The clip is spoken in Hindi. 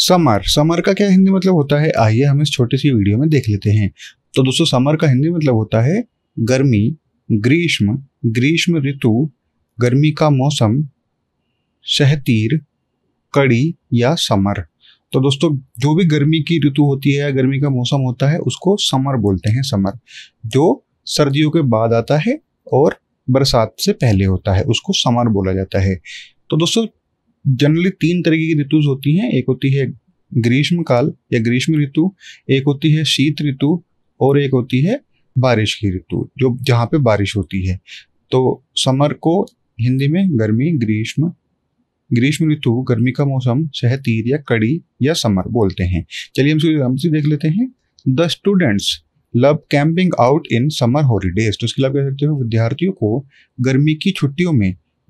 समर समर का क्या हिंदी मतलब होता है आइए हम इस छोटी सी वीडियो में देख लेते हैं तो दोस्तों समर का हिंदी मतलब होता है गर्मी ग्रीष्म ग्रीष्म ऋतु गर्मी का मौसम शहतीर कड़ी या समर तो दोस्तों जो भी गर्मी की ऋतु होती है या गर्मी का मौसम होता है उसको समर बोलते हैं समर जो सर्दियों के बाद आता है और बरसात से पहले होता है उसको समर बोला जाता है तो दोस्तों जनरली तीन तरीके की ऋतु होती हैं एक होती है ग्रीष्म काल या ग्रीष्म ऋतु एक होती है शीत ऋतु और एक होती है बारिश की ऋतु जो जहाँ पे बारिश होती है तो समर को हिंदी में गर्मी ग्रीष्म ग्रीष्म ऋतु गर्मी का मौसम सहतीर या कड़ी या समर बोलते हैं चलिए हम से देख लेते हैं the students love camping out in summer holidays तो इसके लिए कह सकते हो विद्यार्थियों को गर्मी की छुट्टियों में